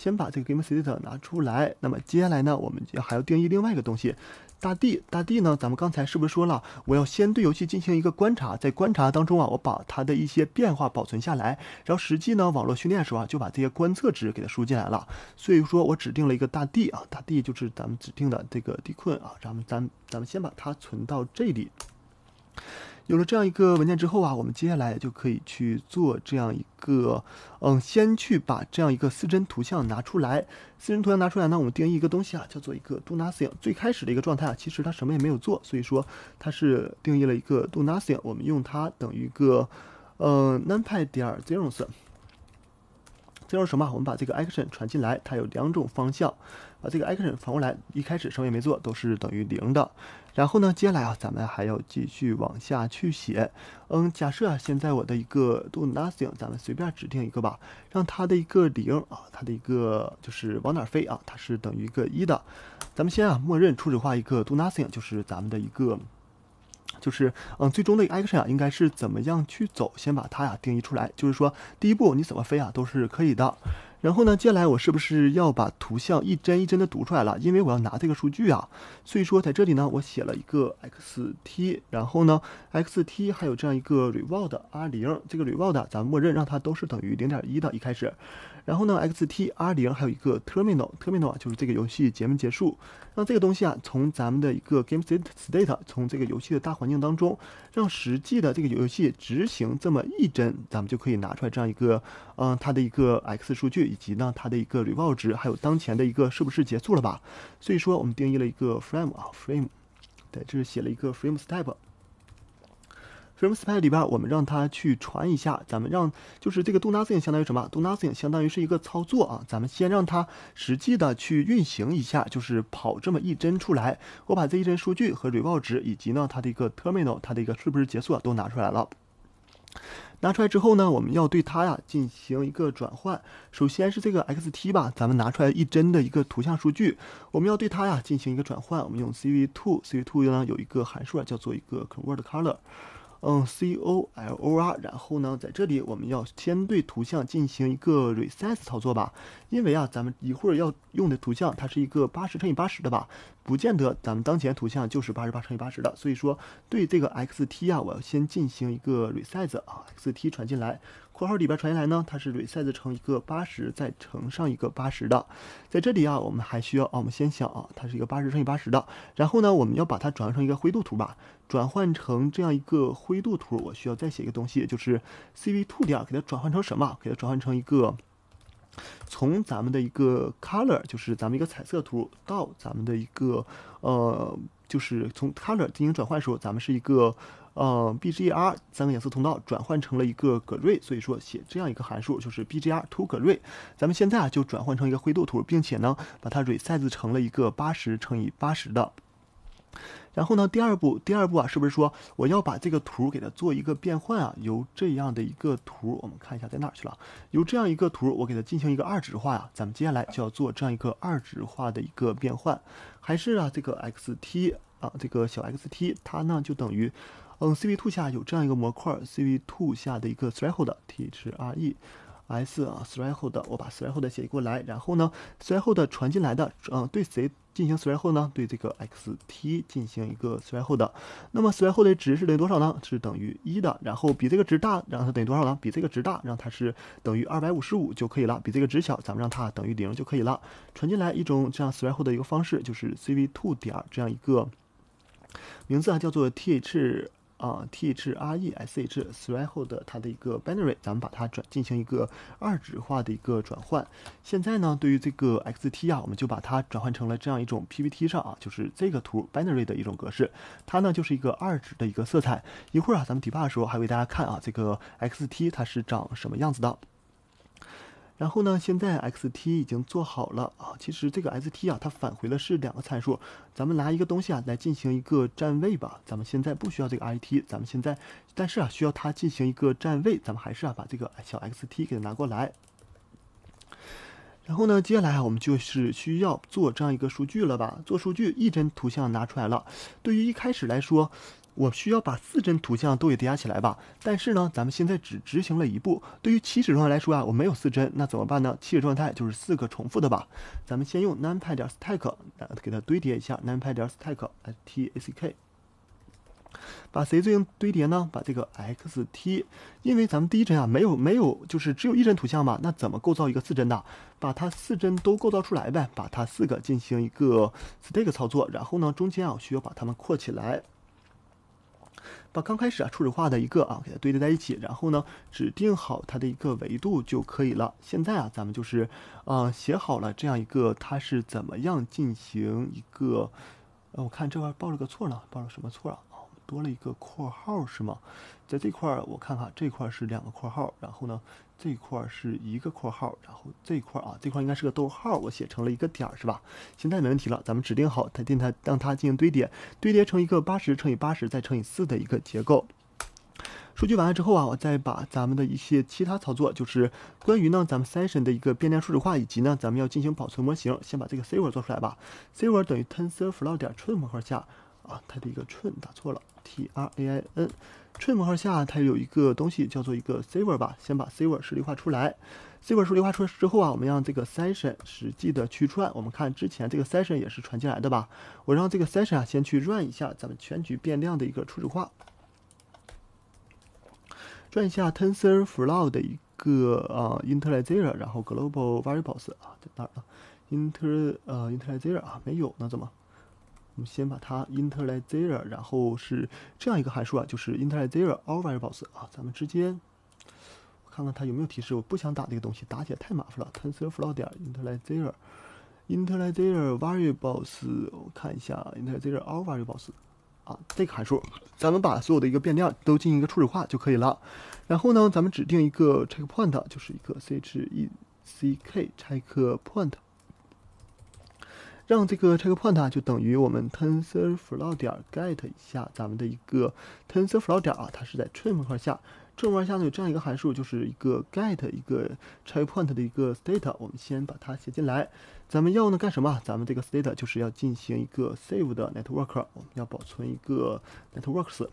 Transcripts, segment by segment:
先把这个 game state 拿出来，那么接下来呢，我们还要定义另外一个东西，大地，大地呢？咱们刚才是不是说了，我要先对游戏进行一个观察，在观察当中啊，我把它的一些变化保存下来，然后实际呢，网络训练的时候啊，就把这些观测值给它输进来了。所以说，我指定了一个大地啊，大地就是咱们指定的这个地困啊，咱们咱咱们先把它存到这里。有了这样一个文件之后啊，我们接下来就可以去做这样一个，嗯，先去把这样一个四帧图像拿出来。四帧图像拿出来呢，我们定义一个东西啊，叫做一个 do nothing。最开始的一个状态啊，其实它什么也没有做，所以说它是定义了一个 do nothing。我们用它等于一个，呃，np 点 zeros。进说什么？我们把这个 action 传进来，它有两种方向，把这个 action 反过来。一开始什么也没做，都是等于零的。然后呢，接下来啊，咱们还要继续往下去写。嗯，假设啊，现在我的一个 do nothing，咱们随便指定一个吧，让它的一个零啊，它的一个就是往哪飞啊，它是等于一个一的。咱们先啊，默认初始化一个 do nothing，就是咱们的一个。就是，嗯，最终的 action 啊，应该是怎么样去走？先把它呀定义出来。就是说，第一步你怎么飞啊，都是可以的。然后呢，接下来我是不是要把图像一帧一帧的读出来了？因为我要拿这个数据啊，所以说在这里呢，我写了一个 x t，然后呢，x t 还有这样一个 reward r 零，这个 reward 咱们默认让它都是等于零点一的，一开始。然后呢，x t r 零还有一个 terminal，terminal 就是这个游戏结没结束，让这个东西啊，从咱们的一个 game state state，从这个游戏的大环境当中，让实际的这个游戏执行这么一帧，咱们就可以拿出来这样一个，嗯，它的一个 x 数据。以及呢，它的一个 r e 回报值，还有当前的一个是不是结束了吧？所以说，我们定义了一个 frame 啊 frame，对，这是写了一个 frame step。frame step 里边，我们让它去传一下，咱们让就是这个 do nothing 相当于什么？do nothing 相当于是一个操作啊，咱们先让它实际的去运行一下，就是跑这么一帧出来。我把这一帧数据和 r e 回报值，以及呢它的一个 terminal，它的一个是不是结束都拿出来了。拿出来之后呢，我们要对它呀进行一个转换。首先是这个 x t 吧，咱们拿出来一帧的一个图像数据，我们要对它呀进行一个转换。我们用 cv2，cv2 呢有一个函数啊，叫做一个 convert color。嗯，color，然后呢，在这里我们要先对图像进行一个 resize 操作吧，因为啊，咱们一会儿要用的图像它是一个八十乘以八十的吧，不见得咱们当前图像就是八十八乘以八十的，所以说对这个 xt 啊，我要先进行一个 resize 啊，xt 传进来，括号里边传进来呢，它是 resize 乘一个八十再乘上一个八十的，在这里啊，我们还需要啊，我们先想啊，它是一个八十乘以八十的，然后呢，我们要把它转换成一个灰度图吧。转换成这样一个灰度图，我需要再写一个东西，就是 cv to w 点给它转换成什么？给它转换成一个从咱们的一个 color，就是咱们一个彩色图到咱们的一个呃，就是从 color 进行转换的时候，咱们是一个呃 BGR 三个颜色通道转换成了一个葛瑞，所以说写这样一个函数就是 BGR to 葛瑞，咱们现在啊就转换成一个灰度图，并且呢把它 resize 成了一个八十乘以八十的。然后呢，第二步，第二步啊，是不是说我要把这个图给它做一个变换啊？由这样的一个图，我们看一下在哪儿去了。由这样一个图，我给它进行一个二值化呀。咱们接下来就要做这样一个二值化的一个变换，还是啊这个 x t 啊，这个小 x t 它呢就等于，嗯 cv two 下有这样一个模块 cv two 下的一个 threshold t h r e s e s 啊 threshold 我把 threshold 写过来，然后呢 threshold 传进来的，嗯对谁？进行 s w r t 后呢，对这个 x t 进行一个 s w r t 后的，那么 s w r t 后的值是等于多少呢？是等于一的。然后比这个值大，让它等于多少呢？比这个值大，让它是等于二百五十五就可以了。比这个值小，咱们让它等于零就可以了。传进来一种这样 s w r t 后的一个方式，就是 cv two 点儿这样一个名字啊，叫做 th。啊，t h r e s h threshold 它的一个 binary，咱们把它转进行一个二指化的一个转换。现在呢，对于这个 x t 啊，我们就把它转换成了这样一种 P P T 上啊，就是这个图 binary 的一种格式。它呢就是一个二指的一个色彩。一会儿啊，咱们 debug 的时候还为大家看啊，这个 x t 它是长什么样子的。然后呢，现在 x t 已经做好了啊。其实这个 s t 啊，它返回的是两个参数。咱们拿一个东西啊来进行一个占位吧。咱们现在不需要这个 i t，咱们现在，但是啊需要它进行一个占位，咱们还是啊把这个小 x t 给它拿过来。然后呢，接下来我们就是需要做这样一个数据了吧？做数据，一帧图像拿出来了。对于一开始来说。我需要把四帧图像都给叠加起来吧。但是呢，咱们现在只执行了一步。对于起始状态来说啊，我没有四帧，那怎么办呢？起始状态就是四个重复的吧。咱们先用 numpy 点 stack 给它堆叠一下，numpy 点 stack s t a c k。把谁对应堆叠呢？把这个 x t，因为咱们第一帧啊没有没有，就是只有一帧图像嘛。那怎么构造一个四帧的？把它四帧都构造出来呗。把它四个进行一个 stack 操作，然后呢，中间啊需要把它们扩起来。把刚开始啊初始化的一个啊给它堆叠在一起，然后呢指定好它的一个维度就可以了。现在啊咱们就是啊写好了这样一个，它是怎么样进行一个，呃我看这块报了个错呢，报了什么错啊？多了一个括号是吗？在这块儿我看看，这块是两个括号，然后呢，这块是一个括号，然后这块啊，这块应该是个逗号，我写成了一个点儿是吧？现在没问题了，咱们指定好它，让它让它进行堆叠，堆叠成一个八十乘以八十再乘以四的一个结构。数据完了之后啊，我再把咱们的一些其他操作，就是关于呢咱们 session 的一个变量数始化，以及呢咱们要进行保存模型，先把这个 s r v e r 做出来吧。s r v e r 等于 tensor flow 点 t r u t 模块下。啊，它的一个 train 打错了，t r a i n。train 模块下它有一个东西叫做一个 saver 吧，先把 saver 实例化出来。saver 实例化出来之后啊，我们让这个 session 实际的去 run。我们看之前这个 session 也是传进来的吧？我让这个 session 啊先去 run 一下，咱们全局变量的一个初始化。转一下 tensorflow 的一个啊 initializer，然后 global variables 啊在哪儿呢？inter 呃 initializer 啊没有呢？怎么？我们先把它 initialize，r 然后是这样一个函数啊，就是 initialize all variables 啊。咱们直接，我看看它有没有提示。我不想打这个东西，打起来太麻烦了。tensorflow 点 initialize，r initialize r variables。我看一下 initialize r all variables 啊，这个函数，咱们把所有的一个变量都进行一个初始化就可以了。然后呢，咱们指定一个 checkpoint，就是一个 c h e check checkpoint。让这个 checkpoint 就等于我们 TensorFlow 点 get 一下咱们的一个 TensorFlow 点啊，它是在 train 模块下，train 模块下呢有这样一个函数，就是一个 get 一个 checkpoint 的一个 state，我们先把它写进来。咱们要呢干什么？咱们这个 state 就是要进行一个 save 的 network，我们要保存一个 networks。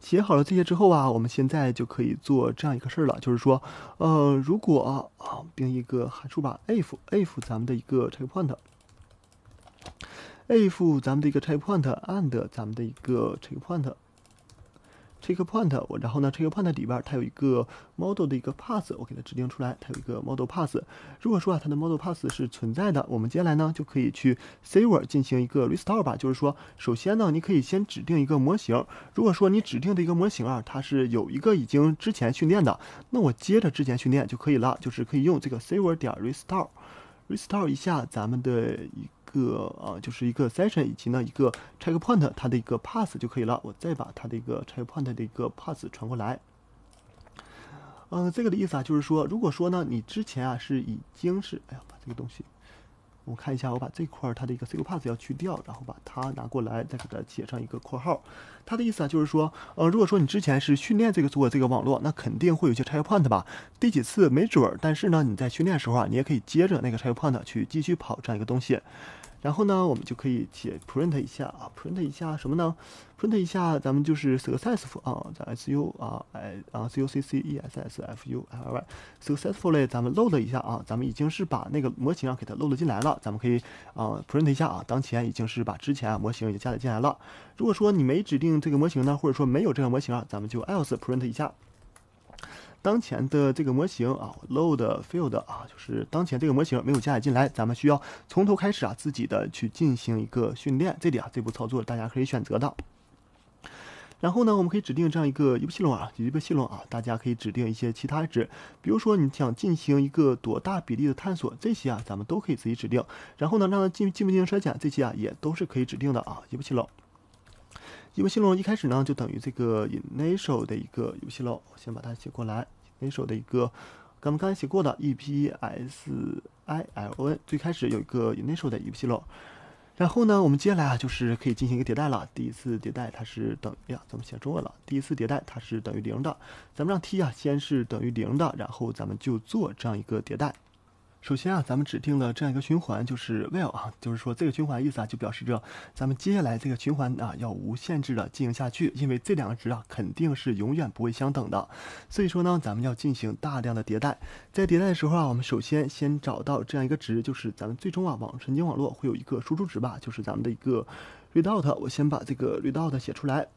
写好了这些之后啊，我们现在就可以做这样一个事儿了，就是说，呃，如果啊，编一个函数吧，if if 咱们的一个 check point，if 咱们的一个 check point and 咱们的一个 check point。Checkpoint，我然后呢，Checkpoint 里边它有一个 model 的一个 path，我给它指定出来，它有一个 model path。如果说啊，它的 model path 是存在的，我们接下来呢就可以去 saver 进行一个 restore 吧。就是说，首先呢，你可以先指定一个模型。如果说你指定的一个模型啊，它是有一个已经之前训练的，那我接着之前训练就可以了，就是可以用这个 saver 点 restore，restore 一下咱们的一。个啊，就是一个 session，以及呢一个 checkpoint，它的一个 pass 就可以了。我再把它的一个 checkpoint 的一个 pass 传过来。嗯，这个的意思啊，就是说，如果说呢你之前啊是已经是，哎呀，把这个东西。我看一下，我把这块儿它的一个 s u l e r pass 要去掉，然后把它拿过来，再给它写上一个括号。它的意思啊，就是说，呃，如果说你之前是训练这个做这个网络，那肯定会有些 c h e c k p i n t 吧。第几次没准儿，但是呢，你在训练时候啊，你也可以接着那个 c h e c k p i n t 去继续跑这样一个东西。然后呢，我们就可以写 print 一下啊，print 一下什么呢？print 一下咱们就是 successful 啊，咱 s u 啊，哎啊 c u c c e s s f u l y，successfully 咱们 load 一下啊，咱们已经是把那个模型啊给它 load 进来了，咱们可以啊 print 一下啊，当前已经是把之前啊模型已经加载进来了。如果说你没指定这个模型呢，或者说没有这个模型，啊，咱们就 else print 一下。当前的这个模型啊，load field 啊，就是当前这个模型没有加载进来，咱们需要从头开始啊，自己的去进行一个训练。这里啊，这步操作大家可以选择的。然后呢，我们可以指定这样一个一步细龙啊，一步系统啊，大家可以指定一些其他值，比如说你想进行一个多大比例的探索，这些啊，咱们都可以自己指定。然后呢，让它进进不进行筛减，这些啊也都是可以指定的啊。一步细龙，一步细龙，一开始呢就等于这个 initial 的一个游戏喽，我先把它写过来。那首的一个，咱们刚才写过的 EPSILON，最开始有一个 initial 的一个记漏。然后呢，我们接下来啊就是可以进行一个迭代了。第一次迭代它是等，哎呀，咱们写中文了，第一次迭代它是等于零的。咱们让 t 啊先是等于零的，然后咱们就做这样一个迭代。首先啊，咱们指定了这样一个循环，就是 w e i l 啊，就是说这个循环意思啊，就表示着咱们接下来这个循环啊，要无限制的进行下去，因为这两个值啊，肯定是永远不会相等的，所以说呢，咱们要进行大量的迭代。在迭代的时候啊，我们首先先找到这样一个值，就是咱们最终啊，网神经网络会有一个输出值吧，就是咱们的一个 r e o u t 我先把这个 r e o u t 写出来。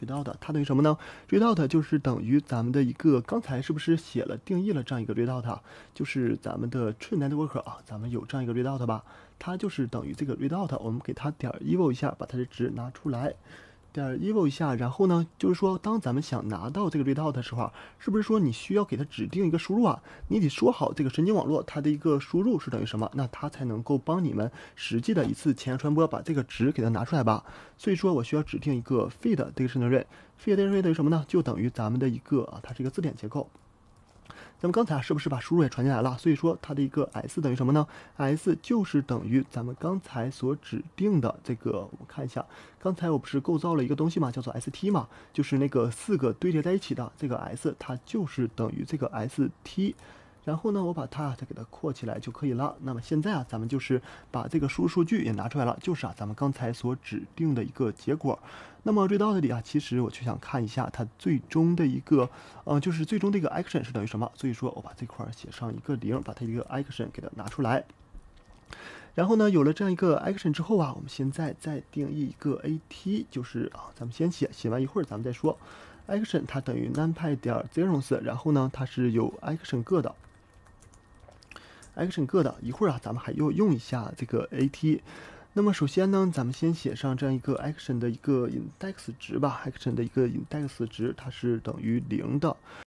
r e d o u t 它等于什么呢 r e d o u t 就是等于咱们的一个，刚才是不是写了定义了这样一个 r e d o u t 就是咱们的 t r e a t e w o r k 啊，咱们有这样一个 r e d o u t 吧？它就是等于这个 r e d o u t 我们给它点 e v i l 一下，把它的值拿出来。点 eval 一下，然后呢，就是说，当咱们想拿到这个 result 的时候，是不是说你需要给它指定一个输入啊？你得说好这个神经网络它的一个输入是等于什么，那它才能够帮你们实际的一次前传播把这个值给它拿出来吧。所以说，我需要指定一个 feed 这个字典，feed 这个字典等于什么呢？就等于咱们的一个啊，它是一个字典结构。咱们刚才啊，是不是把输入也传进来了？所以说它的一个 s 等于什么呢？s 就是等于咱们刚才所指定的这个，我们看一下，刚才我不是构造了一个东西嘛，叫做 st 嘛，就是那个四个堆叠在一起的这个 s，它就是等于这个 st。然后呢，我把它再给它括起来就可以了。那么现在啊，咱们就是把这个输入数据也拿出来了，就是啊，咱们刚才所指定的一个结果。那么 read out 里啊，其实我就想看一下它最终的一个，呃，就是最终的一个 action 是等于什么。所以说，我把这块写上一个零，把它一个 action 给它拿出来。然后呢，有了这样一个 action 之后啊，我们现在再定义一个 at，就是啊，咱们先写，写完一会儿咱们再说。action 它等于 npy 点 zeros，然后呢，它是有 action 个的。action 各的一会儿啊，咱们还要用一下这个 at。那么首先呢，咱们先写上这样一个 action 的一个 index 值吧。action 的一个 index 值，它是等于零的。